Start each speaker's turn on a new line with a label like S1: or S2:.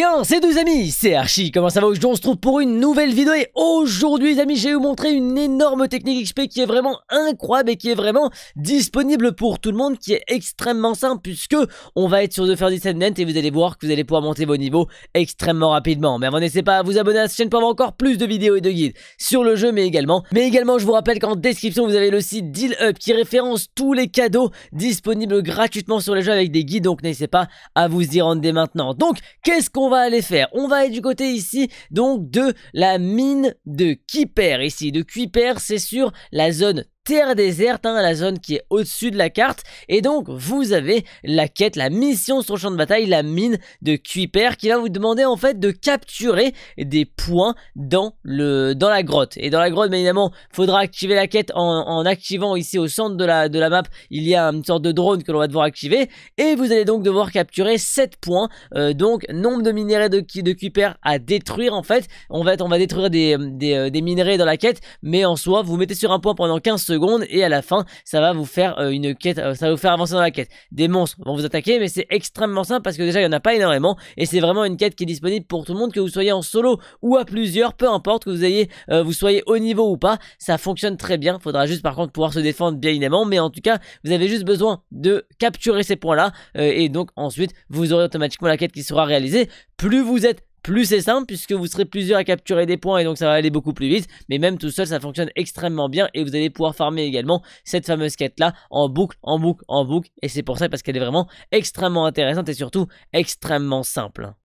S1: Bien, c'est deux amis, c'est Archie, comment ça va aujourd'hui On se trouve pour une nouvelle vidéo et aujourd'hui les amis, vais vous montrer une énorme technique XP qui est vraiment incroyable et qui est vraiment disponible pour tout le monde, qui est extrêmement simple puisque on va être sur The faire des et vous allez voir que vous allez pouvoir monter vos niveaux extrêmement rapidement. Mais avant n'hésitez pas à vous abonner à cette chaîne pour avoir encore plus de vidéos et de guides sur le jeu mais également. Mais également je vous rappelle qu'en description vous avez le site Deal Up qui référence tous les cadeaux disponibles gratuitement sur les jeux avec des guides donc n'hésitez pas à vous y rendre dès maintenant. Donc qu'est-ce qu'on va aller faire On va aller du côté ici donc de la mine de Kuiper ici. De Kuiper, c'est sur la zone terre déserte, hein, la zone qui est au-dessus de la carte. Et donc, vous avez la quête, la mission sur le champ de bataille, la mine de Kuiper, qui va vous demander en fait de capturer des points dans, le, dans la grotte. Et dans la grotte, bien évidemment, faudra activer la quête en, activant ici au centre de la, de la map, il y a une sorte de drone que l'on va devoir activer. Et vous allez donc devoir capturer 7 points, euh, donc nombre de minéraux de, de Kuiper à détruire en fait. on va détruire des, des, euh, des minéraux dans la quête, mais en soi, vous mettez sur un point pendant 15 secondes et à la fin ça va vous faire euh, une quête, euh, ça va vous faire avancer dans la quête. Des monstres vont vous attaquer mais c'est extrêmement simple parce que déjà il n'y en a pas énormément et c'est vraiment une quête qui est disponible pour tout le monde que vous soyez en solo ou à plusieurs, peu importe que vous ayez, euh, vous soyez au niveau ou pas, ça fonctionne très bien. Faudra juste par contre pouvoir se défendre bien évidemment mais en tout cas vous avez juste besoin de capturer ces points là et donc ensuite vous aurez automatiquement la quête qui sera réalisée. Plus vous êtes plus c'est simple puisque vous serez plusieurs à capturer des points et donc ça va aller beaucoup plus vite. Mais même tout seul, ça fonctionne extrêmement bien et vous allez pouvoir farmer également cette fameuse quête là en boucle, en boucle, en boucle. Et c'est pour ça parce qu'elle est vraiment extrêmement intéressante et surtout extrêmement simple.